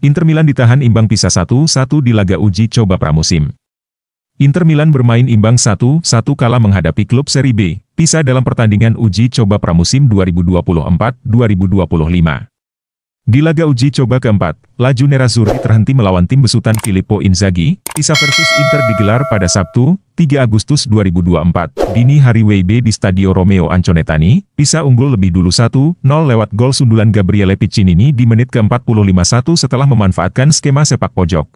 Inter Milan ditahan imbang pisah 1-1 di laga uji coba pramusim. Inter Milan bermain imbang 1-1 kala menghadapi klub Serie B, pisah dalam pertandingan uji coba pramusim 2024-2025. Di laga uji coba keempat, laju Nerazzurri terhenti melawan tim besutan Filippo Inzaghi, Pisa versus Inter digelar pada Sabtu, 3 Agustus 2024. Dini hari WIB di Stadio Romeo Anconetani, Pisa unggul lebih dulu 1-0 lewat gol sundulan Gabriele Piccinini di menit ke-45 setelah memanfaatkan skema sepak pojok.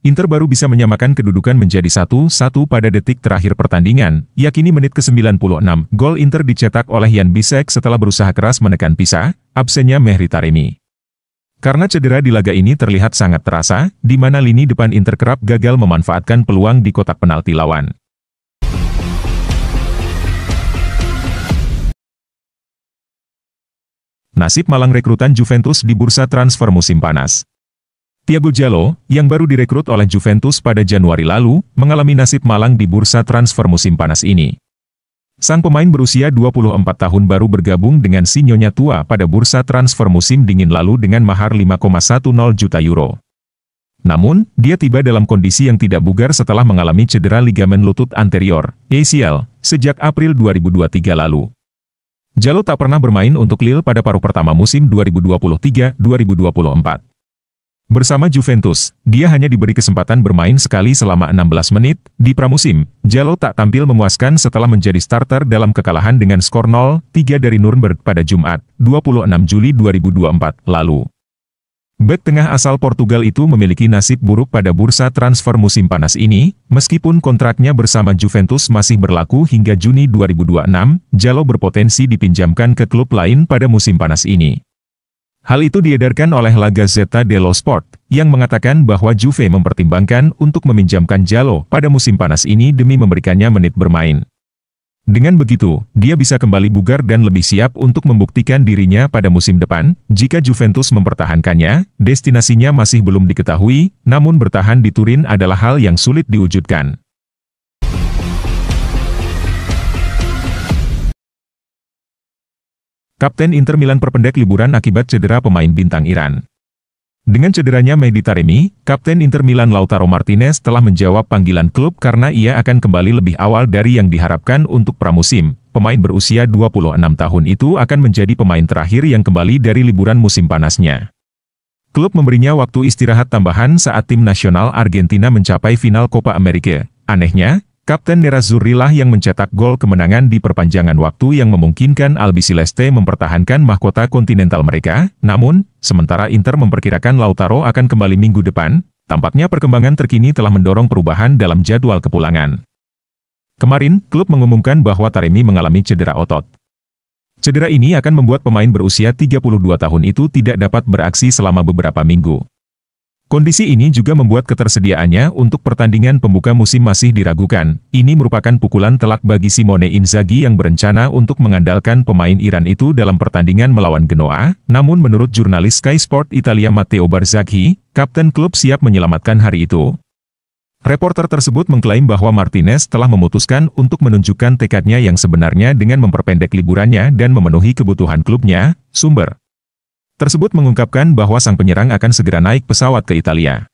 Inter baru bisa menyamakan kedudukan menjadi 1-1 pada detik terakhir pertandingan, yakini menit ke-96. Gol Inter dicetak oleh Jan Bisek setelah berusaha keras menekan Pisa, absennya Mehri Taremi. Karena cedera di laga ini terlihat sangat terasa, di mana lini depan Inter kerap gagal memanfaatkan peluang di kotak penalti lawan. Nasib malang rekrutan Juventus di bursa transfer musim panas. Tiago Jalo, yang baru direkrut oleh Juventus pada Januari lalu, mengalami nasib malang di bursa transfer musim panas ini. Sang pemain berusia 24 tahun baru bergabung dengan sinyonya Tua pada bursa transfer musim dingin lalu dengan mahar 5,10 juta euro. Namun, dia tiba dalam kondisi yang tidak bugar setelah mengalami cedera ligamen lutut anterior, ACL, sejak April 2023 lalu. Jalo tak pernah bermain untuk Lille pada paruh pertama musim 2023-2024. Bersama Juventus, dia hanya diberi kesempatan bermain sekali selama 16 menit, di pramusim, Jalo tak tampil memuaskan setelah menjadi starter dalam kekalahan dengan skor 0-3 dari Nuremberg pada Jumat, 26 Juli 2024, lalu. Bek tengah asal Portugal itu memiliki nasib buruk pada bursa transfer musim panas ini, meskipun kontraknya bersama Juventus masih berlaku hingga Juni 2026, Jalo berpotensi dipinjamkan ke klub lain pada musim panas ini. Hal itu diedarkan oleh La Gazzetta dello Sport, yang mengatakan bahwa Juve mempertimbangkan untuk meminjamkan Jalo pada musim panas ini demi memberikannya menit bermain. Dengan begitu, dia bisa kembali bugar dan lebih siap untuk membuktikan dirinya pada musim depan, jika Juventus mempertahankannya, destinasinya masih belum diketahui, namun bertahan di Turin adalah hal yang sulit diwujudkan. Kapten Inter Milan perpendek liburan akibat cedera pemain bintang Iran. Dengan cederanya Mehdi Taremi, Kapten Inter Milan Lautaro Martinez telah menjawab panggilan klub karena ia akan kembali lebih awal dari yang diharapkan untuk pramusim. Pemain berusia 26 tahun itu akan menjadi pemain terakhir yang kembali dari liburan musim panasnya. Klub memberinya waktu istirahat tambahan saat tim nasional Argentina mencapai final Copa America. Anehnya, Kapten Nerazzurri lah yang mencetak gol kemenangan di perpanjangan waktu yang memungkinkan Albi Celeste mempertahankan mahkota kontinental mereka, namun, sementara Inter memperkirakan Lautaro akan kembali minggu depan, tampaknya perkembangan terkini telah mendorong perubahan dalam jadwal kepulangan. Kemarin, klub mengumumkan bahwa Taremi mengalami cedera otot. Cedera ini akan membuat pemain berusia 32 tahun itu tidak dapat beraksi selama beberapa minggu. Kondisi ini juga membuat ketersediaannya untuk pertandingan pembuka musim masih diragukan. Ini merupakan pukulan telak bagi Simone Inzaghi yang berencana untuk mengandalkan pemain Iran itu dalam pertandingan melawan Genoa, namun menurut jurnalis Sky Sport Italia Matteo Barzaghi, kapten klub siap menyelamatkan hari itu. Reporter tersebut mengklaim bahwa Martinez telah memutuskan untuk menunjukkan tekadnya yang sebenarnya dengan memperpendek liburannya dan memenuhi kebutuhan klubnya, sumber tersebut mengungkapkan bahwa sang penyerang akan segera naik pesawat ke Italia.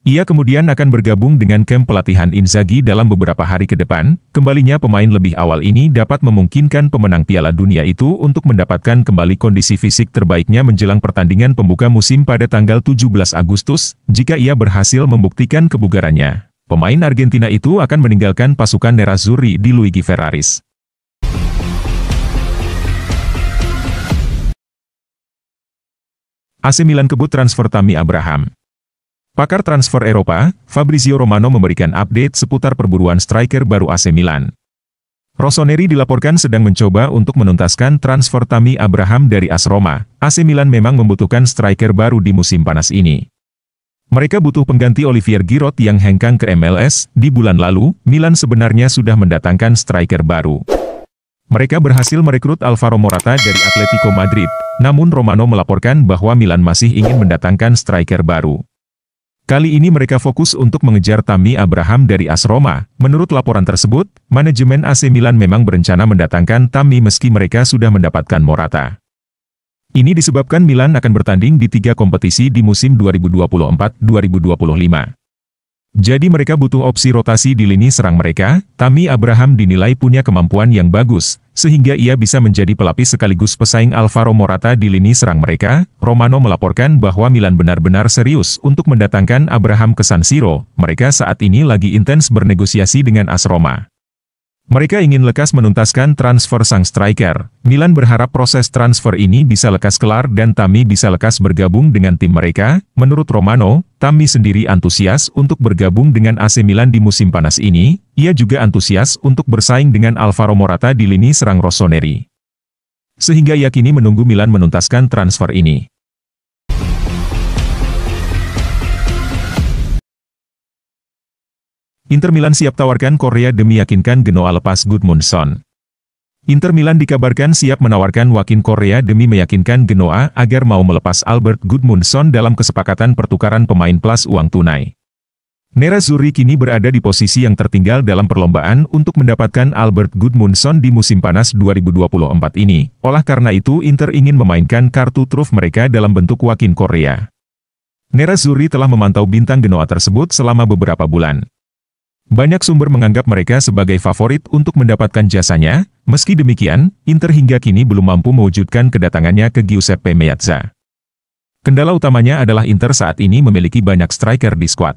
Ia kemudian akan bergabung dengan kamp pelatihan Inzaghi dalam beberapa hari ke depan, kembalinya pemain lebih awal ini dapat memungkinkan pemenang Piala Dunia itu untuk mendapatkan kembali kondisi fisik terbaiknya menjelang pertandingan pembuka musim pada tanggal 17 Agustus, jika ia berhasil membuktikan kebugarannya. Pemain Argentina itu akan meninggalkan pasukan Nerazzurri di Luigi Ferraris. AC Milan kebut transfer Tami Abraham. Pakar transfer Eropa, Fabrizio Romano memberikan update seputar perburuan striker baru AC Milan. Rossoneri dilaporkan sedang mencoba untuk menuntaskan transfer Tami Abraham dari AS Roma. AC Milan memang membutuhkan striker baru di musim panas ini. Mereka butuh pengganti Olivier Giroud yang hengkang ke MLS. Di bulan lalu, Milan sebenarnya sudah mendatangkan striker baru. Mereka berhasil merekrut Alvaro Morata dari Atletico Madrid, namun Romano melaporkan bahwa Milan masih ingin mendatangkan striker baru. Kali ini mereka fokus untuk mengejar Tami Abraham dari AS Roma. Menurut laporan tersebut, manajemen AC Milan memang berencana mendatangkan Tami meski mereka sudah mendapatkan Morata. Ini disebabkan Milan akan bertanding di tiga kompetisi di musim 2024-2025. Jadi mereka butuh opsi rotasi di lini serang mereka, Tami Abraham dinilai punya kemampuan yang bagus, sehingga ia bisa menjadi pelapis sekaligus pesaing Alvaro Morata di lini serang mereka. Romano melaporkan bahwa Milan benar-benar serius untuk mendatangkan Abraham ke San Siro, mereka saat ini lagi intens bernegosiasi dengan AS Roma. Mereka ingin lekas menuntaskan transfer sang striker. Milan berharap proses transfer ini bisa lekas kelar dan Tami bisa lekas bergabung dengan tim mereka. Menurut Romano, Tami sendiri antusias untuk bergabung dengan AC Milan di musim panas ini. Ia juga antusias untuk bersaing dengan Alvaro Morata di lini serang Rossoneri. Sehingga yakini menunggu Milan menuntaskan transfer ini. Inter Milan siap tawarkan Korea demi yakinkan Genoa lepas Gudmundsson. Inter Milan dikabarkan siap menawarkan Wakin Korea demi meyakinkan Genoa agar mau melepas Albert Gudmundsson dalam kesepakatan pertukaran pemain plus uang tunai. Nerazzurri kini berada di posisi yang tertinggal dalam perlombaan untuk mendapatkan Albert Gudmundsson di musim panas 2024 ini. Olah karena itu Inter ingin memainkan kartu truf mereka dalam bentuk Wakin Korea. Nerazzurri telah memantau bintang Genoa tersebut selama beberapa bulan. Banyak sumber menganggap mereka sebagai favorit untuk mendapatkan jasanya, meski demikian, Inter hingga kini belum mampu mewujudkan kedatangannya ke Giuseppe Meazza. Kendala utamanya adalah Inter saat ini memiliki banyak striker di skuad.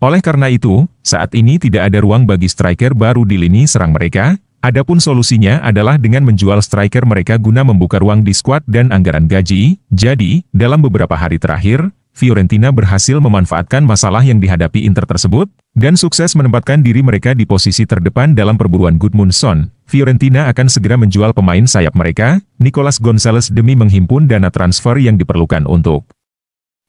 Oleh karena itu, saat ini tidak ada ruang bagi striker baru di lini serang mereka, adapun solusinya adalah dengan menjual striker mereka guna membuka ruang di skuad dan anggaran gaji, jadi, dalam beberapa hari terakhir, Fiorentina berhasil memanfaatkan masalah yang dihadapi Inter tersebut, dan sukses menempatkan diri mereka di posisi terdepan dalam perburuan Gudmundsson. Fiorentina akan segera menjual pemain sayap mereka, Nicolas Gonzalez demi menghimpun dana transfer yang diperlukan untuk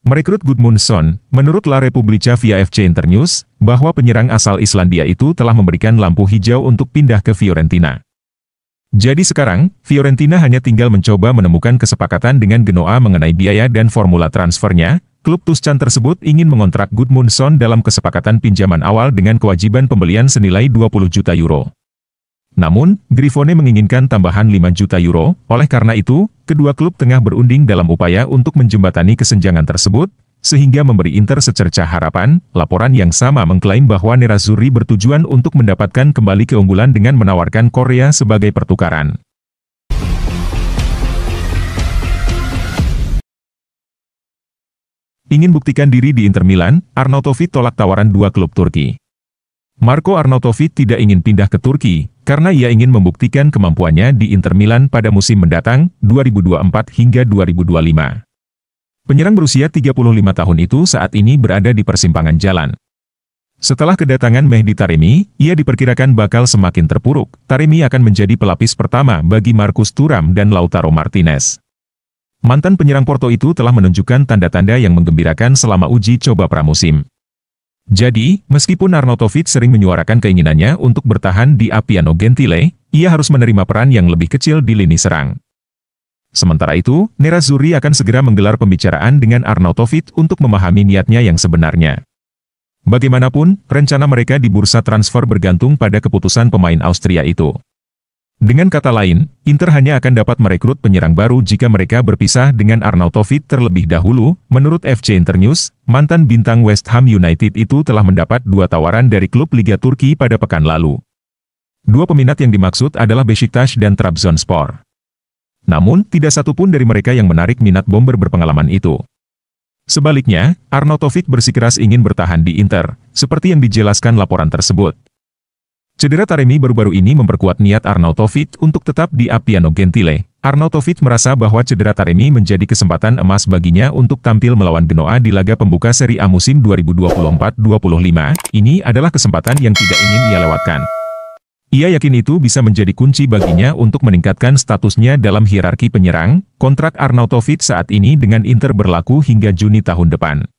merekrut Gudmundsson. Menurut La Repubblica via FC Internews, bahwa penyerang asal Islandia itu telah memberikan lampu hijau untuk pindah ke Fiorentina. Jadi sekarang, Fiorentina hanya tinggal mencoba menemukan kesepakatan dengan Genoa mengenai biaya dan formula transfernya, Klub Tuscan tersebut ingin mengontrak Gudmundsson dalam kesepakatan pinjaman awal dengan kewajiban pembelian senilai 20 juta euro. Namun, Grifone menginginkan tambahan 5 juta euro, oleh karena itu, kedua klub tengah berunding dalam upaya untuk menjembatani kesenjangan tersebut, sehingga memberi Inter secerca harapan, laporan yang sama mengklaim bahwa Nerazzurri bertujuan untuk mendapatkan kembali keunggulan dengan menawarkan Korea sebagai pertukaran. Ingin buktikan diri di Inter Milan, Arnautovic tolak tawaran dua klub Turki. Marco Arnautovic tidak ingin pindah ke Turki, karena ia ingin membuktikan kemampuannya di Inter Milan pada musim mendatang, 2024 hingga 2025. Penyerang berusia 35 tahun itu saat ini berada di persimpangan jalan. Setelah kedatangan Mehdi Taremi, ia diperkirakan bakal semakin terpuruk. Taremi akan menjadi pelapis pertama bagi Marcus Turam dan Lautaro Martinez. Mantan penyerang Porto itu telah menunjukkan tanda-tanda yang menggembirakan selama uji coba pramusim. Jadi, meskipun Arnautovic sering menyuarakan keinginannya untuk bertahan di Apiano Gentile, ia harus menerima peran yang lebih kecil di lini serang. Sementara itu, Nerazzurri akan segera menggelar pembicaraan dengan Arnautovic untuk memahami niatnya yang sebenarnya. Bagaimanapun, rencana mereka di bursa transfer bergantung pada keputusan pemain Austria itu. Dengan kata lain, Inter hanya akan dapat merekrut penyerang baru jika mereka berpisah dengan Arnautovic Toffit terlebih dahulu. Menurut FC Inter News, mantan bintang West Ham United itu telah mendapat dua tawaran dari klub Liga Turki pada pekan lalu. Dua peminat yang dimaksud adalah Besiktas dan Trabzonspor. Namun, tidak satu pun dari mereka yang menarik minat bomber berpengalaman itu. Sebaliknya, Arnautovic bersikeras ingin bertahan di Inter, seperti yang dijelaskan laporan tersebut. Cedera Taremi baru-baru ini memperkuat niat Arnaud untuk tetap di Apiano Gentile. Arnaud merasa bahwa cedera Taremi menjadi kesempatan emas baginya untuk tampil melawan Genoa di laga pembuka seri A musim 2024-25. Ini adalah kesempatan yang tidak ingin ia lewatkan. Ia yakin itu bisa menjadi kunci baginya untuk meningkatkan statusnya dalam hierarki penyerang. Kontrak Arnautovic saat ini dengan Inter berlaku hingga Juni tahun depan.